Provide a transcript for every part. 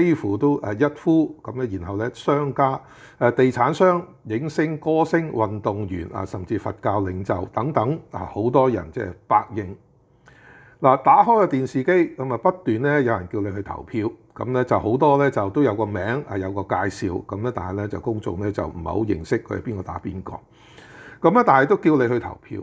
幾乎都誒一呼咁咧，然後咧商家、誒地產商、影星、歌星、運動員啊，甚至佛教領袖等等啊，好多人即係百應。嗱，打開個電視機咁啊，不斷咧有人叫你去投票，咁咧就好多咧就都有個名啊，有個介紹咁咧，但系咧就公眾咧就唔係好認識佢係邊個打邊個，咁咧但係都叫你去投票。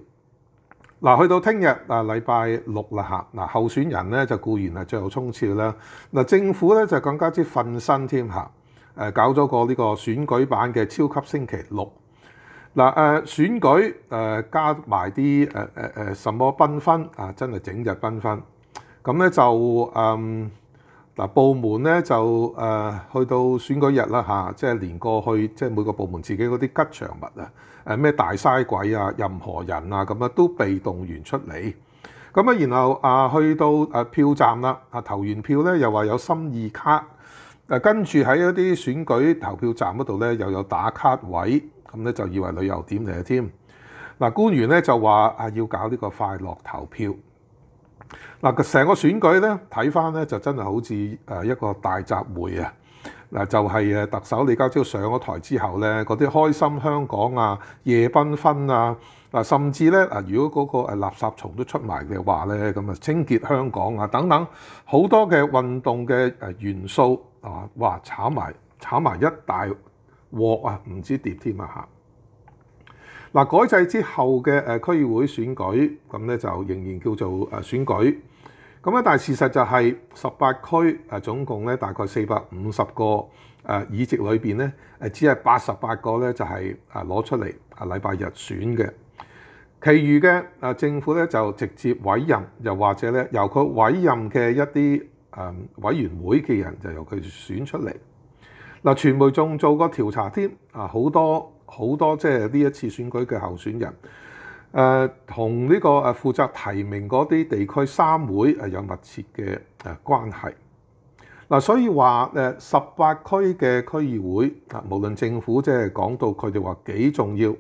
嗱，去到聽日啊，禮拜六啦嚇，嗱，候選人咧就固然係最後衝刺啦，嗱，政府咧就更加之奮身添嚇，誒搞咗個呢個選舉版嘅超級星期六，嗱誒選舉誒加埋啲誒誒誒什麼奔奔啊，真係整日奔奔，咁咧就嗯。部門咧就誒去到選舉日啦嚇，即係連過去即係每個部門自己嗰啲吉祥物啊，誒咩大嘥鬼啊，任何人啊咁啊都被動員出嚟，咁啊然後啊去到誒票站啦，啊投完票咧又話有心意卡，誒跟住喺一啲選舉投票站嗰度咧又有打卡位，咁咧就以為旅遊點嚟嘅添。嗱，官員咧就話啊要搞呢個快樂投票。嗱，成個選舉咧，睇翻咧就真係好似誒一個大集會啊！嗱，就係誒特首李家超上咗台之後咧，嗰啲開心香港啊、夜奔分啊、嗱甚至咧啊，如果嗰個垃圾蟲都出埋嘅話咧，咁啊清潔香港啊等等好多嘅運動嘅誒元素啊，哇炒埋炒埋一大鍋啊，唔知跌添啊嚇！嗱，改制之後嘅誒區議會選舉，咁咧就仍然叫做誒選舉，咁咧但係事實就係十八區誒總共咧大概四百五十個誒議席裏邊咧，誒只係八十八個咧就係誒攞出嚟啊禮拜日選嘅，其餘嘅誒政府咧就直接委任，又或者咧由佢委任嘅一啲誒委員會嘅人就由佢選出嚟。嗱，傳媒仲做過調查添，啊好多。好多即係呢一次選舉嘅候選人，誒同呢個誒負責提名嗰啲地區三會係有密切嘅誒關係。嗱，所以話誒十八區嘅區議會啊，無論政府即係講到佢哋話幾重要，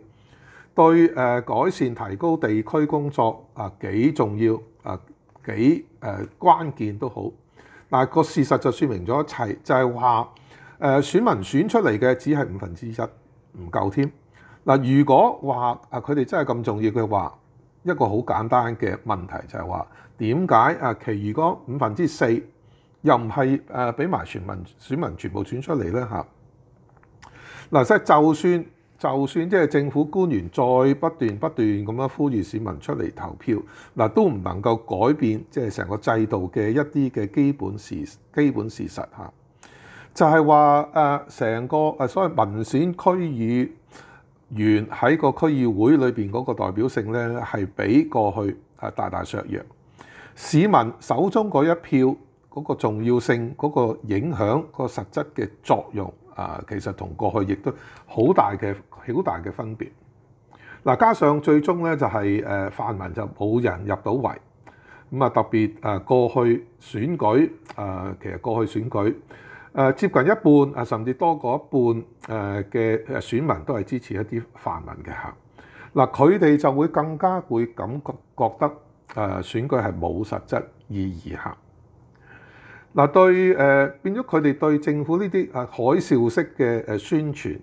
對誒改善提高地區工作啊幾重要啊幾誒關鍵都好。嗱個事實就説明咗一切，就係話誒選民選出嚟嘅只係五分之一。唔夠添嗱，如果話啊佢哋真係咁重要嘅話，一個好簡單嘅問題就係話點解啊？其如果五分之四又唔係誒俾埋全民選民全部選出嚟咧嚇嗱，即係就算就算即係政府官員再不斷不斷咁樣呼籲市民出嚟投票嗱，都唔能夠改變即係成個制度嘅一啲嘅基本事基本事實嚇。就係話誒，成個誒所謂民選區議員喺個區議會裏邊嗰個代表性咧，係比過去誒大大削弱。市民手中嗰一票嗰個重要性、嗰個影響、個實質嘅作用啊，其實同過去亦都好大嘅好大嘅分別。嗱，加上最終咧就係誒泛民就冇人入到圍咁啊，特別誒過去選舉誒，其實過去選舉。誒接近一半，啊甚至多過一半，誒嘅誒選民都係支持一啲泛民嘅嚇。嗱，佢哋就會更加會感覺覺得誒選舉係冇實質意義嚇。嗱，對誒變咗佢哋對政府呢啲啊海嘯式嘅誒宣傳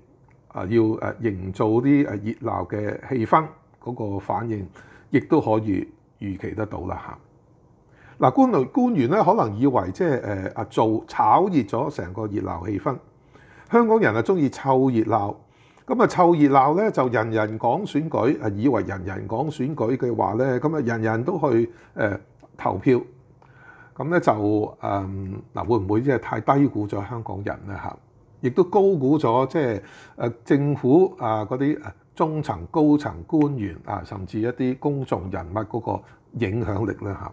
啊要誒營造啲誒熱鬧嘅氣氛嗰個反應，亦都可以預期得到啦嚇。嗱，官僚官員咧，可能以為即係誒啊，做炒熱咗成個熱鬧氣氛。香港人啊，中意湊熱鬧，咁啊湊熱鬧咧，就人人講選舉，啊以為人人講選舉嘅話咧，咁啊，人人都去誒投票，咁咧就誒嗱，會唔會即係太低估咗香港人咧嚇？亦都高估咗即係誒政府啊嗰啲中層、高層官員啊，甚至一啲公眾人物嗰個影響力咧嚇。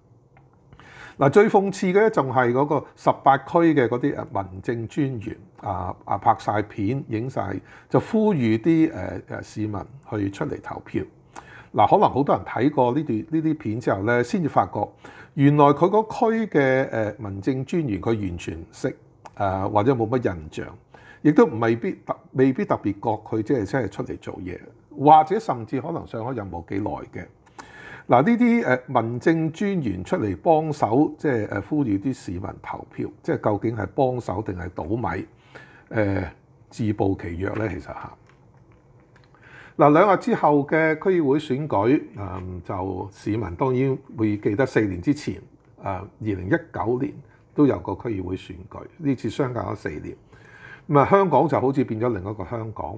嗱，最諷刺嘅咧，仲係嗰個十八區嘅嗰啲誒民政專員啊啊，拍晒片、影晒，就呼籲啲誒誒市民去出嚟投票。嗱，可能好多人睇過呢段呢啲片之後咧，先至發覺原來佢個區嘅誒民政專員佢完全唔識誒，或者冇乜印象，亦都唔未必特未必特別覺佢即係即係出嚟做嘢，或者甚至可能上開任務幾耐嘅。嗱，呢啲誒民政專員出嚟幫手，即係誒呼籲啲市民投票，即係究竟係幫手定係倒米？誒自暴其弱咧，其實嚇。嗱，兩日之後嘅區議會選舉，嗯，就市民當然會記得四年之前，誒二零一九年都有個區議會選舉，呢次相隔咗四年，咁啊香港就好似變咗另一個香港。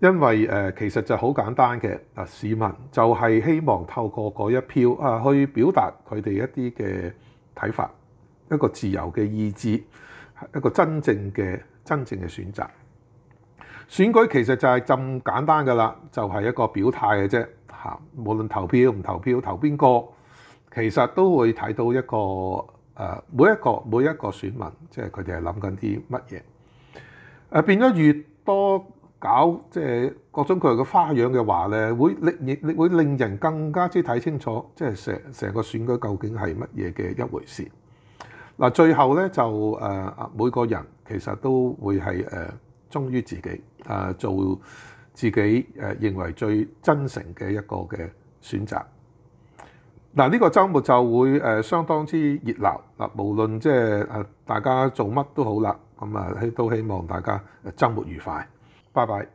因為誒，其實就好簡單嘅，啊市民就係希望透過嗰一票啊，去表達佢哋一啲嘅睇法，一個自由嘅意志，一個真正嘅真正嘅選擇。選舉其實就係咁簡單噶啦，就係一個表態嘅啫嚇。無論投票唔投票，投邊個，其實都會睇到一個誒，每一個每一個選民，即係佢哋係諗緊啲乜嘢。誒變咗越多。搞即係各種各樣嘅花樣嘅話咧，會令亦會令人更加之睇清楚，即係成成個選舉究竟係乜嘢嘅一回事。嗱，最後咧就誒啊，每個人其實都會係誒忠於自己啊，做自己誒認為最真誠嘅一個嘅選擇。嗱，呢個周末就會誒相當之熱鬧嗱，無論即係誒大家做乜都好啦，咁啊都希望大家周末愉快。Bye bye.